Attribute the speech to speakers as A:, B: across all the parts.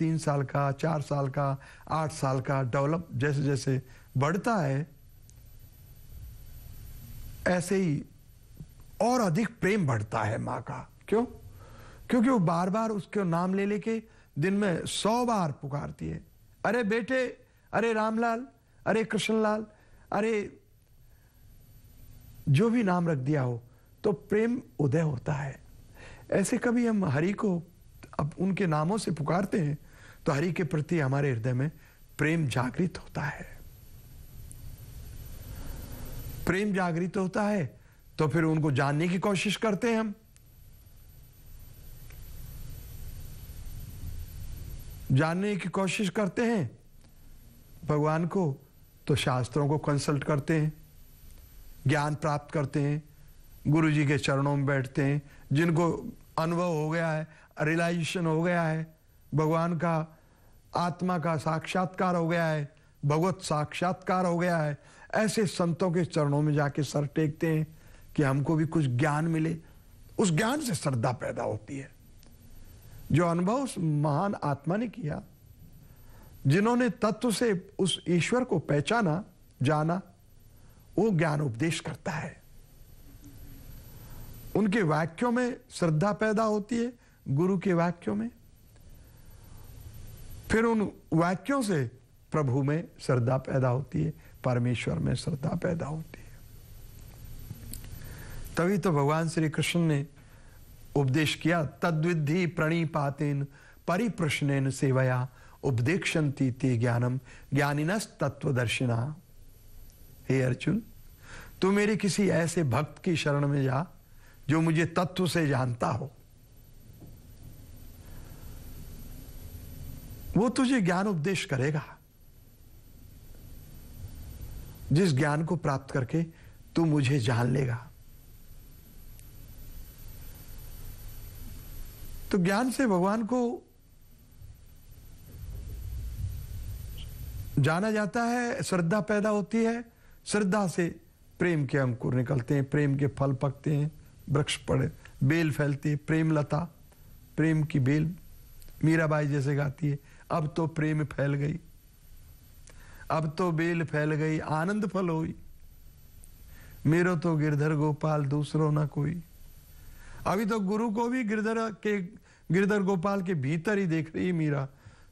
A: तीन साल का चार साल का आठ साल का डेवलप जैसे जैसे बढ़ता है ऐसे ही और अधिक प्रेम बढ़ता है माँ का क्यों क्योंकि वो बार बार उसके नाम ले लेके दिन में सौ बार पुकारती है अरे बेटे अरे रामलाल अरे कृष्णलाल अरे जो भी नाम रख दिया हो तो प्रेम उदय होता है ऐसे कभी हम हरि को अब उनके नामों से पुकारते हैं तो हरि के प्रति हमारे हृदय में प्रेम जागृत होता है प्रेम जागृत होता है तो फिर उनको जानने की कोशिश करते हैं हम जानने की कोशिश करते हैं भगवान को तो शास्त्रों को कंसल्ट करते हैं ज्ञान प्राप्त करते हैं गुरु जी के चरणों में बैठते हैं जिनको अनुभव हो गया है रियलाइजेशन हो गया है भगवान का आत्मा का साक्षात्कार हो गया है भगवत साक्षात्कार हो गया है ऐसे संतों के चरणों में जाके सर टेकते हैं कि हमको भी कुछ ज्ञान मिले उस ज्ञान से श्रद्धा पैदा होती है जो अनुभव उस महान आत्मा ने किया जिन्होंने तत्व से उस ईश्वर को पहचाना जाना वो ज्ञान उपदेश करता है उनके वाक्यों में श्रद्धा पैदा होती है गुरु के वाक्यों में फिर उन वाक्यों से प्रभु में श्रद्धा पैदा होती है परमेश्वर में श्रद्धा पैदा होती है तभी तो भगवान श्री कृष्ण ने उपदेश किया तद्विधि प्रणीपातेन परिप्रश्न सेवया उपदेक्ष ते ज्ञानम ज्ञानिनस तत्वदर्शिना हे अर्जुन तू मेरे किसी ऐसे भक्त की शरण में जा जो मुझे तत्व से जानता हो वो तुझे ज्ञान उपदेश करेगा जिस ज्ञान को प्राप्त करके तू मुझे जान लेगा तो ज्ञान से भगवान को जाना जाता है श्रद्धा पैदा होती है श्रद्धा से प्रेम के अंकुर निकलते हैं प्रेम के फल पकते हैं वृक्ष पड़े बेल फैलती है प्रेम लता प्रेम की बेल मीराबाई जैसे गाती है अब तो प्रेम फैल गई अब तो बेल फैल गई आनंद फल हो मेरो तो गिरधर गोपाल दूसरो ना कोई अभी तो गुरु को भी गिरधर के गिरधर गोपाल के भीतर ही देख रही मीरा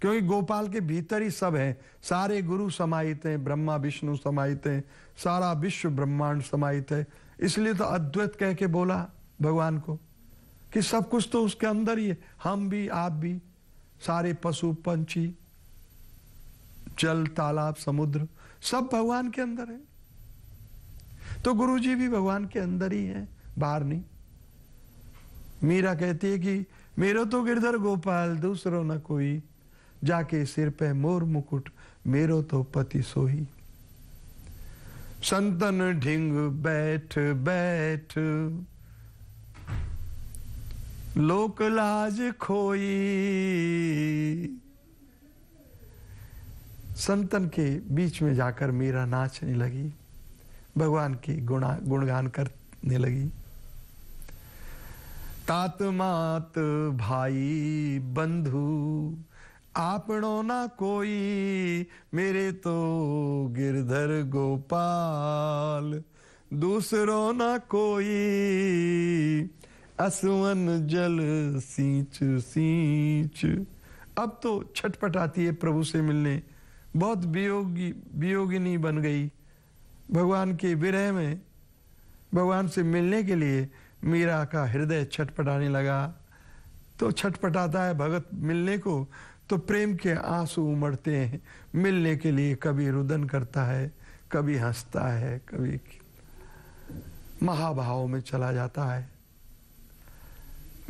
A: क्योंकि गोपाल के भीतर ही सब हैं सारे गुरु समाहित हैं ब्रह्मा विष्णु समाहित हैं सारा विश्व ब्रह्मांड समाहित है इसलिए तो अद्वैत कह के बोला भगवान को कि सब कुछ तो उसके अंदर ही है हम भी आप भी सारे पशु पंछी जल तालाब समुद्र सब भगवान के अंदर है तो गुरु जी भी भगवान के अंदर ही है बाहर नहीं मीरा कहती है कि मेरो तो गिरधर गोपाल दूसरो न कोई जाके सिर पे मोर मुकुट मेरो तो पति सोही संतन ढिंग बैठ बैठ लोक लाज खोई संतन के बीच में जाकर मीरा नाचने लगी भगवान की गुणा गुणगान करने लगी तात मात भाई बंधु आपणो ना कोई मेरे तो गिरधर गोपाल दूसरो ना कोई असवन जल सींच सींच अब तो छटपट आती है प्रभु से मिलने बहुत वियोगी वियोगिनी बन गई भगवान के विरह में भगवान से मिलने के लिए मीरा का हृदय छटपटाने लगा तो छटपटाता है भगत मिलने को तो प्रेम के आंसू उमड़ते हैं मिलने के लिए कभी रुदन करता है कभी हंसता है कभी महाभाव में चला जाता है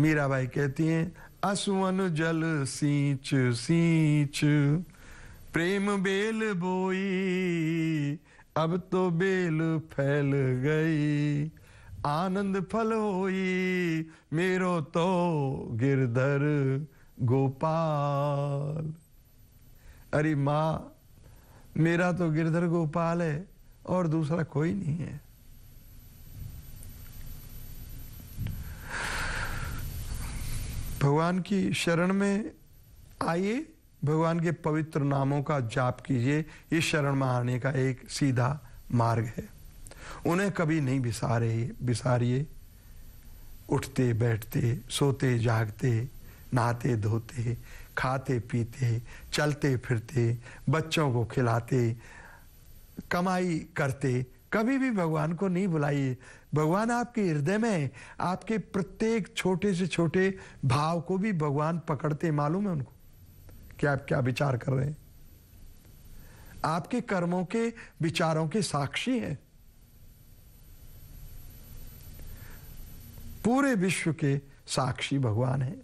A: मीरा बाई कहती हैं असुवन जल सींच सींच प्रेम बेल बोई अब तो बेल फैल गई आनंद फल होई मेरो तो गिरधर गोपाल अरे माँ मेरा तो गिरधर गोपाल है और दूसरा कोई नहीं है भगवान की शरण में आइए भगवान के पवित्र नामों का जाप कीजिए ये शरण में आने का एक सीधा मार्ग है उन्हें कभी नहीं बिसारे बिसारिए उठते बैठते सोते जागते नहाते धोते खाते पीते चलते फिरते बच्चों को खिलाते कमाई करते कभी भी भगवान को नहीं बुलाइए भगवान आपके हृदय में आपके प्रत्येक छोटे से छोटे भाव को भी भगवान पकड़ते मालूम है उनको कि आप क्या विचार कर रहे हैं आपके कर्मों के विचारों के साक्षी हैं पूरे विश्व के साक्षी भगवान हैं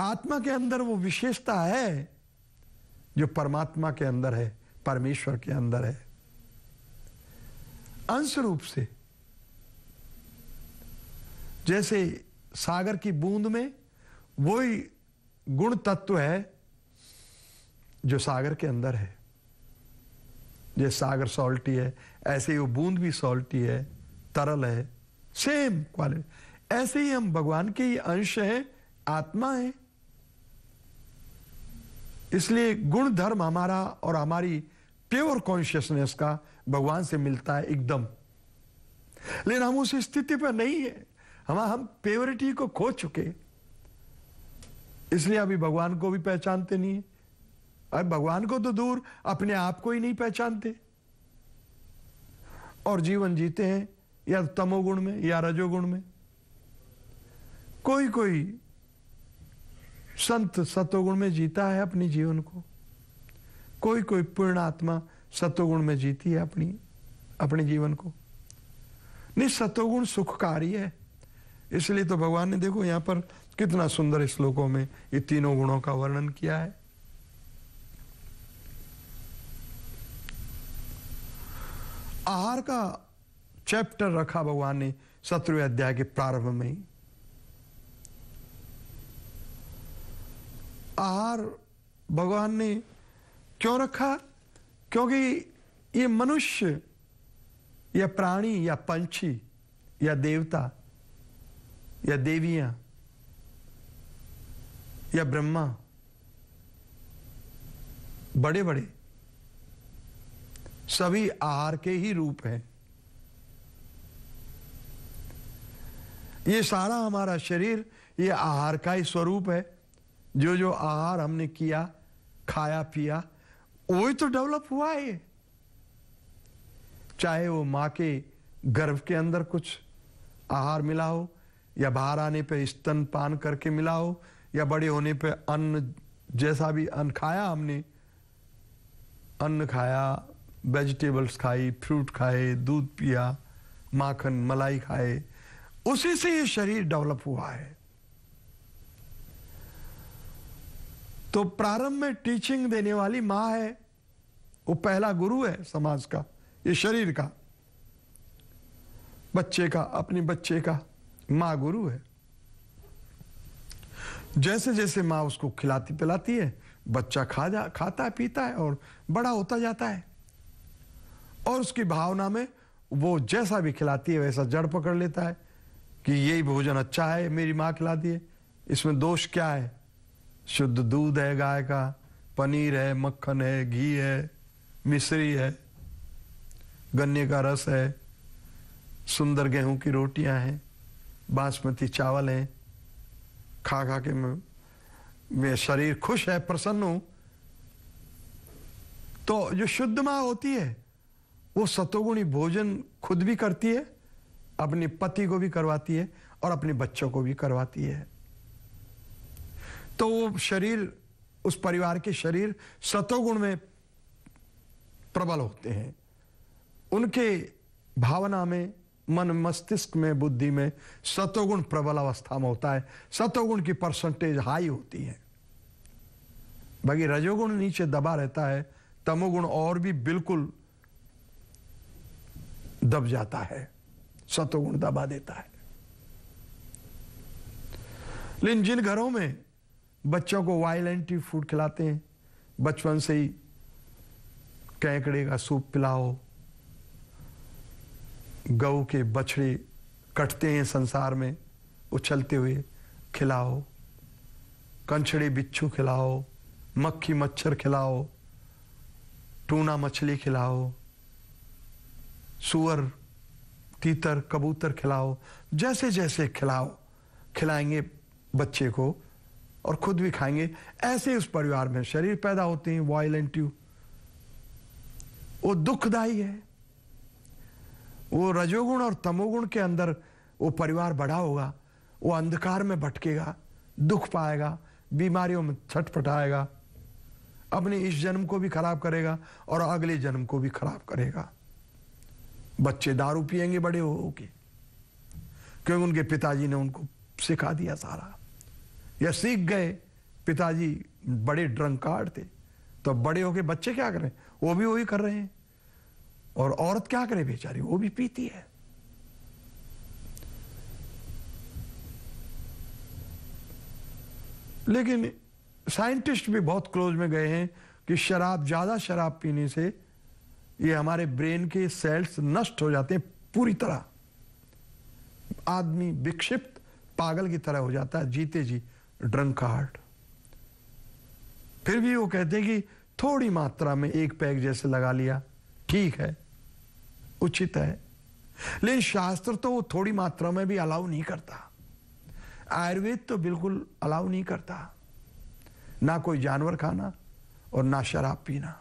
A: आत्मा के अंदर वो विशेषता है जो परमात्मा के अंदर है परमेश्वर के अंदर है अंश रूप से जैसे सागर की बूंद में वही गुण तत्व है जो सागर के अंदर है जैसे सागर सॉल्टी है ऐसे ही वो बूंद भी सॉल्टी है तरल है सेम क्वालिटी ऐसे ही हम भगवान के ही अंश हैं आत्मा है इसलिए गुण धर्म हमारा और हमारी प्योर कॉन्शियसनेस का भगवान से मिलता है एकदम लेकिन हम उस स्थिति पर नहीं है हम हम प्योरिटी को खो चुके इसलिए अभी भगवान को भी पहचानते नहीं है अब भगवान को तो दूर अपने आप को ही नहीं पहचानते और जीवन जीते हैं या तो तमोगुण में या रजोगुण में कोई कोई संत सतोगुण में जीता है अपने जीवन को कोई कोई पूर्ण आत्मा सतोगुण में जीती है अपनी अपने जीवन को नहीं सतोगुण सुखकारी है इसलिए तो भगवान ने देखो यहां पर कितना सुंदर श्लोकों में ये तीनों गुणों का वर्णन किया है आहार का चैप्टर रखा भगवान ने शत्रु अध्याय के प्रारंभ में आहार भगवान ने क्यों रखा क्योंकि ये मनुष्य या प्राणी या पंछी या देवता या देवियां या ब्रह्मा बड़े बड़े सभी आहार के ही रूप हैं ये सारा हमारा शरीर ये आहार का ही स्वरूप है जो जो आहार हमने किया खाया पिया वो ही तो डेवलप हुआ है चाहे वो माँ के गर्भ के अंदर कुछ आहार मिला हो या बाहर आने पे स्तन पान करके मिला हो या बड़े होने पे अन्न जैसा भी अन्न खाया हमने अन्न खाया वेजिटेबल्स खाई फ्रूट खाए दूध पिया माखन मलाई खाए उसी से ये शरीर डेवलप हुआ है तो प्रारंभ में टीचिंग देने वाली मां है वो पहला गुरु है समाज का ये शरीर का बच्चे का अपने बच्चे का मां गुरु है जैसे जैसे मां उसको खिलाती पिलाती है बच्चा खा जा खाता है पीता है और बड़ा होता जाता है और उसकी भावना में वो जैसा भी खिलाती है वैसा जड़ पकड़ लेता है कि यही भोजन अच्छा है मेरी मां खिलाती है इसमें दोष क्या है शुद्ध दूध है गाय का पनीर है मक्खन है घी है मिश्री है गन्ने का रस है सुंदर गेहूं की रोटियां हैं बासमती चावल हैं खा खा के मैं शरीर खुश है प्रसन्न हूं तो जो शुद्ध माँ होती है वो सतोगुणी भोजन खुद भी करती है अपने पति को भी करवाती है और अपने बच्चों को भी करवाती है तो वो शरीर उस परिवार के शरीर सतोगुण में प्रबल होते हैं उनके भावना में मन मस्तिष्क में बुद्धि में सतोगुण प्रबल अवस्था में होता है सतोगुण की परसेंटेज हाई होती है बाकी रजोगुण नीचे दबा रहता है तमोगुण और भी बिल्कुल दब जाता है सतोगुण दबा देता है लेकिन जिन घरों में बच्चों को वायलेंट ही फूड खिलाते हैं बचपन से ही कैंकड़े का सूप पिलाओ गऊ के बछड़े कटते हैं संसार में उछलते हुए खिलाओ कंछड़े बिच्छू खिलाओ मक्खी मच्छर खिलाओ टूना मछली खिलाओ सुअर तीतर कबूतर खिलाओ जैसे जैसे खिलाओ खिलाएंगे बच्चे को और खुद भी खाएंगे ऐसे उस परिवार में शरीर पैदा होते हैं वॉयल एंड वो दुखदाई है वो रजोगुण और तमोगुण के अंदर वो परिवार बड़ा होगा वो अंधकार में भटकेगा दुख पाएगा बीमारियों में छटपट आएगा अपने इस जन्म को भी खराब करेगा और अगले जन्म को भी खराब करेगा बच्चे दारू पिएंगे बड़े हो के क्योंकि उनके पिताजी ने उनको सिखा दिया सारा या सीख गए पिताजी बड़े ड्रंकार्ड थे तो बड़े होके बच्चे क्या करें वो भी वही कर रहे हैं और औरत क्या करे बेचारी वो भी पीती है लेकिन साइंटिस्ट भी बहुत क्लोज में गए हैं कि शराब ज्यादा शराब पीने से ये हमारे ब्रेन के सेल्स नष्ट हो जाते हैं पूरी तरह आदमी विक्षिप्त पागल की तरह हो जाता है जीते जी ड्रंकार्ड फिर भी वो कहते हैं कि थोड़ी मात्रा में एक पैग जैसे लगा लिया ठीक है उचित है लेकिन शास्त्र तो वो थोड़ी मात्रा में भी अलाउ नहीं करता आयुर्वेद तो बिल्कुल अलाउ नहीं करता ना कोई जानवर खाना और ना शराब पीना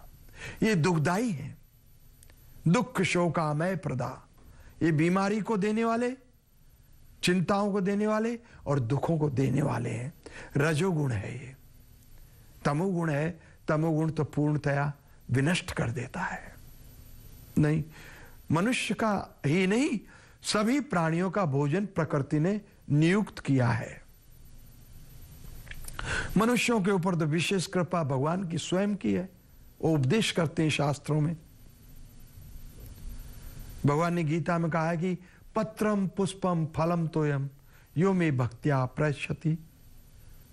A: ये दुखदाई है दुख शोकामय प्रदा ये बीमारी को देने वाले चिंताओं को देने वाले और दुखों को देने वाले हैं रजोगुण है ये तमोगुण है तमोगुण तो पूर्णतया विनष्ट कर देता है नहीं मनुष्य का ही नहीं सभी प्राणियों का भोजन प्रकृति ने नियुक्त किया है मनुष्यों के ऊपर तो विशेष कृपा भगवान की स्वयं की है उपदेश करते हैं शास्त्रों में भगवान ने गीता में कहा है कि पत्रम पुष्पम फलम तोयम यो में भक्तिया प्रशती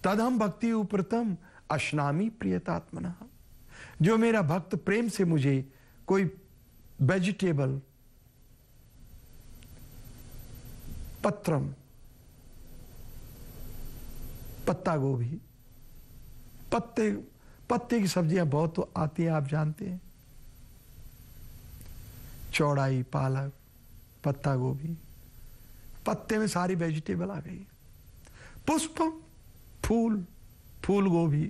A: तदम भक्ति उपरतम अश्नामी प्रियतात्मना जो मेरा भक्त प्रेम से मुझे कोई वेजिटेबल पत्रम पत्ता गोभी पत्ते पत्ते की सब्जियां बहुत तो आती हैं आप जानते हैं चौड़ाई पालक पत्ता गोभी पत्ते में सारी वेजिटेबल आ गई पुष्पम फूल फूल गोभी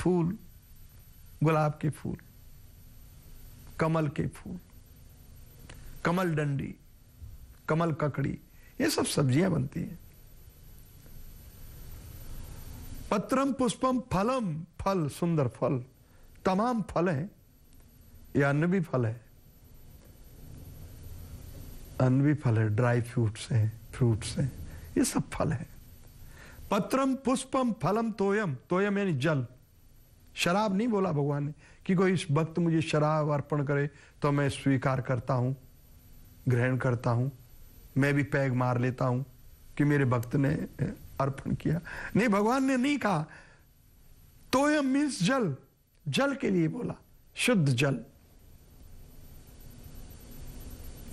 A: फूल गुलाब के फूल कमल के फूल कमल डंडी कमल ककड़ी ये सब सब्जियां बनती हैं पत्रम पुष्पम फलम फल सुंदर फल तमाम फल हैं ये अन्न भी फल है अन्न भी फल है ड्राई फ्रूट्स हैं फ्रूट्स हैं ये सब फल हैं पत्रम पुष्पम फलम तोयम तोयम यानी जल शराब नहीं बोला भगवान ने कि कोई इस भक्त मुझे शराब अर्पण करे तो मैं स्वीकार करता हूं ग्रहण करता हूं मैं भी पैग मार लेता हूं कि मेरे भक्त ने अर्पण किया नहीं भगवान ने नहीं कहा तोयम मीन्स जल जल के लिए बोला शुद्ध जल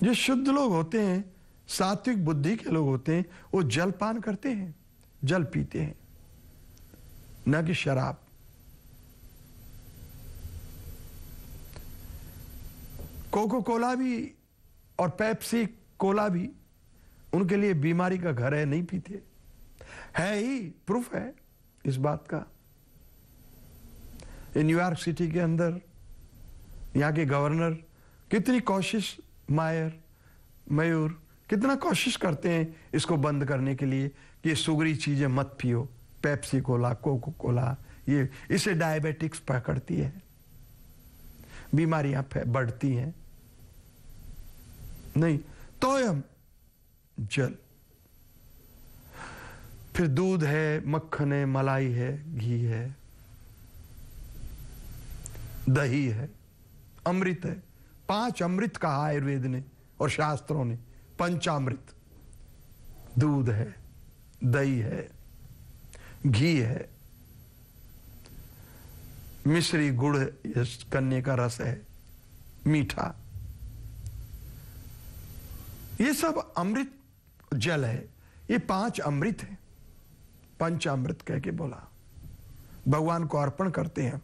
A: जो शुद्ध लोग होते हैं सात्विक बुद्धि के लोग होते हैं वो जलपान करते हैं जल पीते हैं न कि शराब कोको कोला भी और पेप्सी कोला भी उनके लिए बीमारी का घर है नहीं पीते है ही प्रूफ है इस बात का न्यूयॉर्क सिटी के अंदर यहां के गवर्नर कितनी कोशिश मायर मयूर कितना कोशिश करते हैं इसको बंद करने के लिए ये सुगरी चीज़ें मत पियो पेप्सी कोला कोको कोला ये इसे डायबिटिक्स पकड़ती है बीमारियां बढ़ती हैं नहीं तो हम जल फिर दूध है मक्खन है मलाई है घी है दही है अमृत है पांच अमृत कहा आयुर्वेद ने और शास्त्रों ने पंचामृत दूध है दही है घी है मिश्री गुड़ कन्या का रस है मीठा ये सब अमृत जल है ये पांच अमृत है पंच अमृत कह के बोला भगवान को अर्पण करते हैं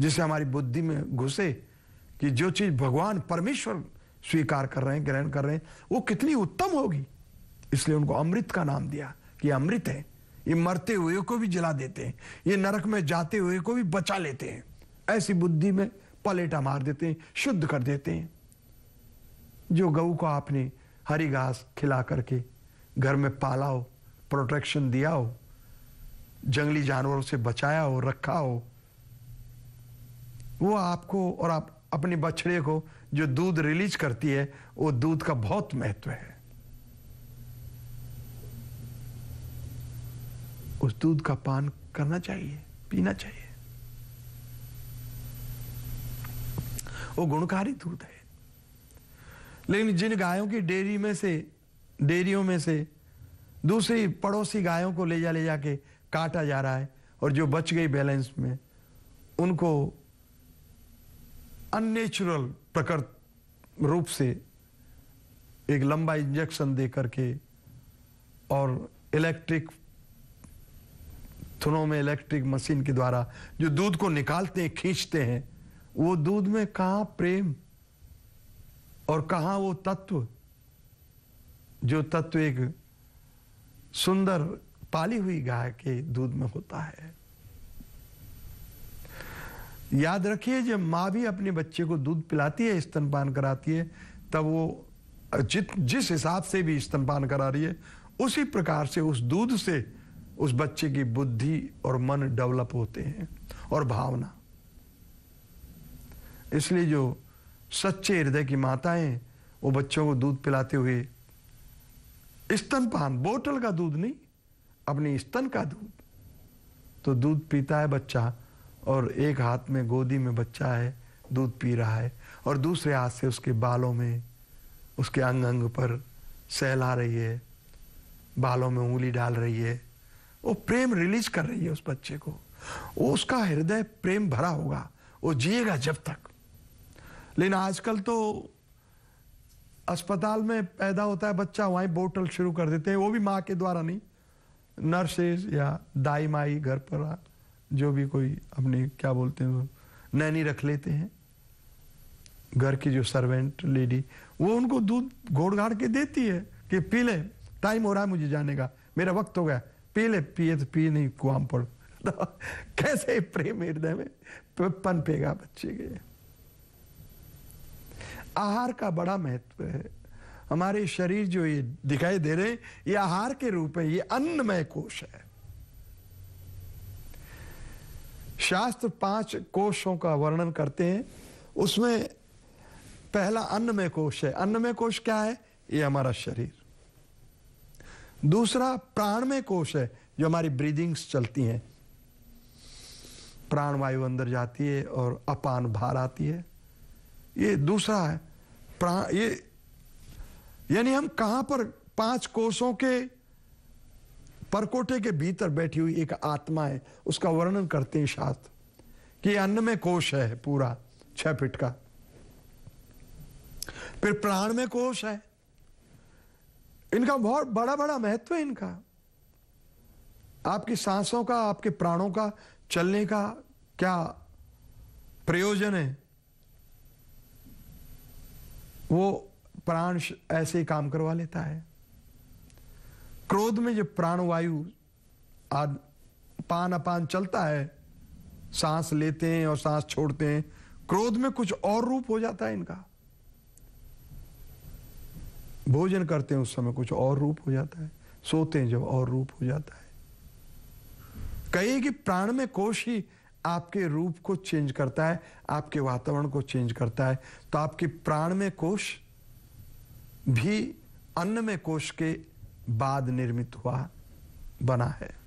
A: जिसे हमारी बुद्धि में घुसे कि जो चीज भगवान परमेश्वर स्वीकार कर रहे हैं ग्रहण कर रहे हैं वो कितनी उत्तम होगी इसलिए उनको अमृत का नाम दिया कि अमृत है ये मरते हुए को भी जला देते हैं ये नरक में जाते हुए को भी बचा लेते हैं ऐसी बुद्धि में पलेटा मार देते हैं शुद्ध कर देते हैं जो गऊ को आपने हरी घास खिला करके घर में पाला हो प्रोटेक्शन दिया हो जंगली जानवरों से बचाया हो रखा हो वो आपको और आप अपने बछड़े को जो दूध रिलीज करती है वो दूध का बहुत महत्व है उस दूध का पान करना चाहिए पीना चाहिए वो गुणकारी दूध है लेकिन जिन गायों की डेयरी में से डेयरियों में से दूसरी पड़ोसी गायों को ले जा ले जाके काटा जा रहा है और जो बच गई बैलेंस में उनको अननेचुरल प्रकृत रूप से एक लंबा इंजेक्शन दे करके और इलेक्ट्रिक पत्थरों में इलेक्ट्रिक मशीन के द्वारा जो दूध को निकालते हैं खींचते हैं वो दूध में कहा प्रेम और कहा वो तत्व जो तत्व एक सुंदर पाली हुई गाय के दूध में होता है याद रखिए जब माँ भी अपने बच्चे को दूध पिलाती है स्तनपान कराती है तब वो जित जिस हिसाब से भी स्तनपान करा रही है उसी प्रकार से उस दूध से उस बच्चे की बुद्धि और मन डेवलप होते हैं और भावना इसलिए जो सच्चे हृदय की माताएं वो बच्चों को दूध पिलाते हुए स्तनपान बोतल का दूध नहीं अपनी स्तन का दूध तो दूध पीता है बच्चा और एक हाथ में गोदी में बच्चा है दूध पी रहा है और दूसरे हाथ से उसके बालों में उसके अंग अंग पर सहला रही है बालों में उंगली डाल रही है वो प्रेम रिलीज कर रही है उस बच्चे को वो उसका हृदय प्रेम भरा होगा वो जिएगा जब तक लेकिन आजकल तो अस्पताल में पैदा होता है बच्चा वहीं बोटल शुरू कर देते हैं वो भी माँ के द्वारा नहीं नर्सेज या दाई माई घर पर जो भी कोई अपने क्या बोलते हैं नैनी रख लेते हैं घर की जो सर्वेंट लेडी वो उनको दूध घोड़ घाड़ के देती है कि पी लें टाइम हो रहा है मुझे जाने का मेरा वक्त हो गया पीले पिए तो पिए नहीं कुआम पड़ तो कैसे प्रेम हृदय में तो पेगा बच्चे के आहार का बड़ा महत्व है हमारे शरीर जो ये दिखाई दे रहे ये आहार के रूप है ये अन्नमय कोश है शास्त्र पांच कोशों का वर्णन करते हैं उसमें पहला अन्नमय कोश है अन्नमय कोश क्या है ये हमारा शरीर दूसरा प्राणमय कोश है जो हमारी ब्रीदिंग्स चलती हैं प्राणवायु अंदर जाती है और अपान बाहर आती है ये दूसरा है प्राण ये यानी हम कहां पर पांच कोषों के परकोटे के भीतर बैठी हुई एक आत्मा है उसका वर्णन करते हैं शास्त्र कि अन्न में कोष है पूरा छह फिट का फिर प्राण में कोष है इनका बहुत बड़ा बड़ा महत्व है इनका आपकी सांसों का आपके प्राणों का चलने का क्या प्रयोजन है वो प्राण ऐसे ही काम करवा लेता है क्रोध में प्राण प्राणवायु आद पान अपान चलता है सांस लेते हैं और सांस छोड़ते हैं क्रोध में कुछ और रूप हो जाता है इनका भोजन करते हैं उस समय कुछ और रूप हो जाता है सोते हैं जब और रूप हो जाता है कहिए कि प्राण में कोश ही आपके रूप को चेंज करता है आपके वातावरण को चेंज करता है तो आपके प्राण में कोश भी अन्न में कोश के बाद निर्मित हुआ बना है